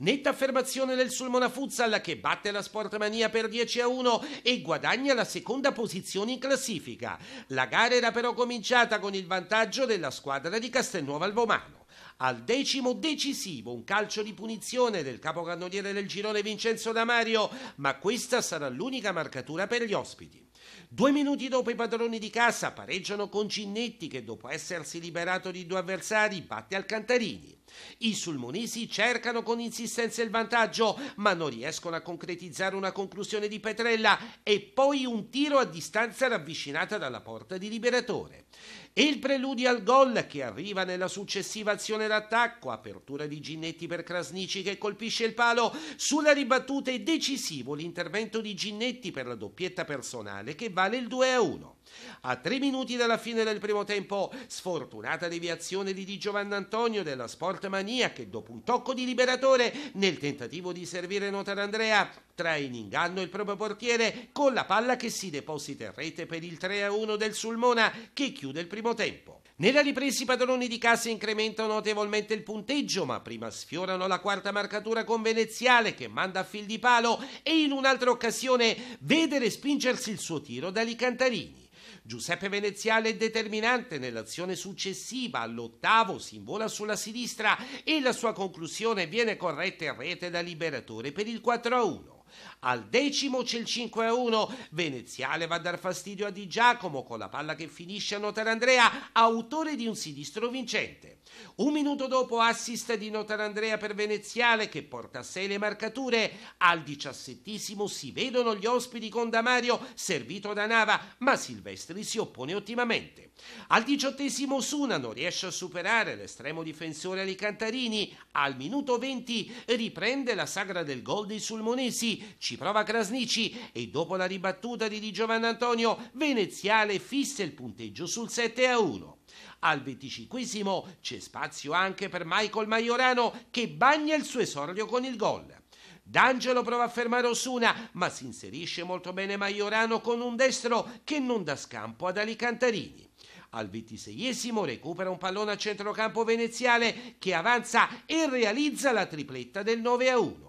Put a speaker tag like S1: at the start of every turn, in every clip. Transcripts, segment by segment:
S1: Netta affermazione del Sulmona Futsal che batte la Sportmania per 10 a 1 e guadagna la seconda posizione in classifica. La gara era però cominciata con il vantaggio della squadra di Castelnuovo Albomano. Al decimo decisivo un calcio di punizione del capocannoniere del girone Vincenzo D'Amario, ma questa sarà l'unica marcatura per gli ospiti. Due minuti dopo i padroni di cassa pareggiano con Ginnetti che dopo essersi liberato di due avversari batte al Cantarini. I sulmonesi cercano con insistenza il vantaggio ma non riescono a concretizzare una conclusione di Petrella e poi un tiro a distanza ravvicinata dalla porta di liberatore. E il preludio al gol che arriva nella successiva azione d'attacco, apertura di Ginnetti per Krasnici che colpisce il palo, sulla ribattuta è decisivo l'intervento di Ginnetti per la doppietta personale finale che vale il 2 a 1. A tre minuti dalla fine del primo tempo, sfortunata deviazione di Di Giovanni Antonio della Sportmania che dopo un tocco di liberatore nel tentativo di servire Notar Andrea trae in inganno il proprio portiere con la palla che si deposita in rete per il 3-1 a del Sulmona che chiude il primo tempo. Nella ripresa i padroni di casa incrementano notevolmente il punteggio, ma prima sfiorano la quarta marcatura con Veneziale che manda a fil di palo e in un'altra occasione vede respingersi il suo tiro dagli Cantarini. Giuseppe Veneziale è determinante nell'azione successiva, all'ottavo si invola sulla sinistra e la sua conclusione viene corretta in rete da liberatore per il 4-1. Al decimo c'è il 5 a 1. Veneziale va a dar fastidio a Di Giacomo con la palla che finisce a notare Andrea, autore di un sinistro vincente. Un minuto dopo assist di Notarandrea per Veneziale che porta a sé le marcature. Al diciassettesimo si vedono gli ospiti con Damario servito da Nava, ma Silvestri si oppone ottimamente. Al diciottesimo Suna non riesce a superare l'estremo difensore Alicantarini. Al minuto 20 riprende la sagra del gol dei Sulmonesi. Ci prova Krasnici e dopo la ribattuta di Di Giovanni Antonio, Veneziale fissa il punteggio sul 7 a 1. Al venticinquesimo c'è spazio anche per Michael Maiorano che bagna il suo esordio con il gol. D'Angelo prova a fermare Osuna, ma si inserisce molto bene Maiorano con un destro che non dà scampo ad Alicantarini. Al ventiseiesimo recupera un pallone a centrocampo veneziale che avanza e realizza la tripletta del 9 a 1.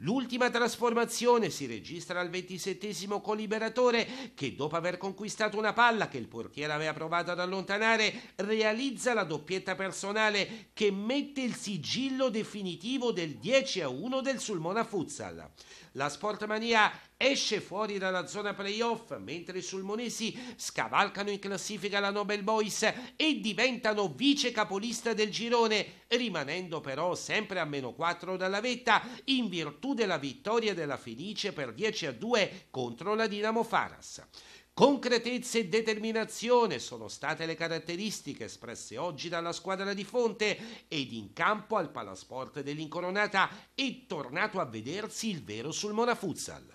S1: L'ultima trasformazione si registra al ventisettesimo con Liberatore che dopo aver conquistato una palla che il portiere aveva provato ad allontanare realizza la doppietta personale che mette il sigillo definitivo del 10 a 1 del Sulmona Futsal. La Sportmania esce fuori dalla zona playoff mentre i sulmonesi scavalcano in classifica la Nobel Boys e diventano vice capolista del girone rimanendo però sempre a meno 4 dalla vetta in virtù virtù della vittoria della Fenice per 10 a 2 contro la Dinamo Faras. Concretezza e determinazione sono state le caratteristiche espresse oggi dalla squadra di Fonte ed in campo al Palasport dell'Incoronata è tornato a vedersi il vero sul Mona Futsal.